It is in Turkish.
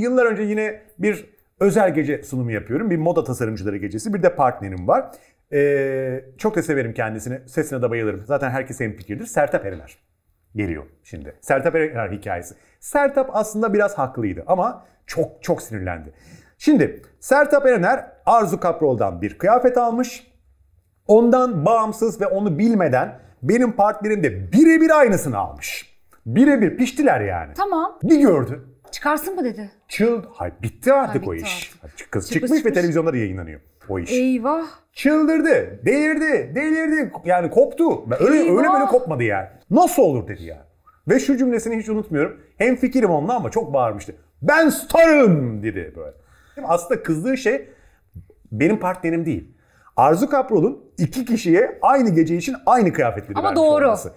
Yıllar önce yine bir özel gece sunumu yapıyorum. Bir moda tasarımcıları gecesi. Bir de partnerim var. Ee, çok da severim kendisini. Sesine de bayılırım. Zaten herkes hem fikirdir. Sertap Erener geliyor şimdi. Sertap Erener hikayesi. Sertap aslında biraz haklıydı ama çok çok sinirlendi. Şimdi Sertap Erener Arzu Kaprol'dan bir kıyafet almış. Ondan bağımsız ve onu bilmeden benim partnerim de birebir aynısını almış. Birebir piştiler yani. Tamam. Bir gördü Çıkarsın mı dedi? Chill. Hayır bitti artık ha, bitti o iş. Artık. Kız çıkmış, çıkmış ve televizyonlara yayınlanıyor o iş. Eyvah. Çıldırdı, delirdi, delirdi. Yani koptu. Öyle, Eyvah. öyle böyle kopmadı yani. Nasıl olur dedi yani. Ve şu cümlesini hiç unutmuyorum. Hem fikrim onunla ama çok bağırmıştı. Ben starım dedi böyle. Aslında kızdığı şey benim partnerim değil. Arzu Kaprol'un iki kişiye aynı gece için aynı kıyafetleri Ama vermiş doğru. olması.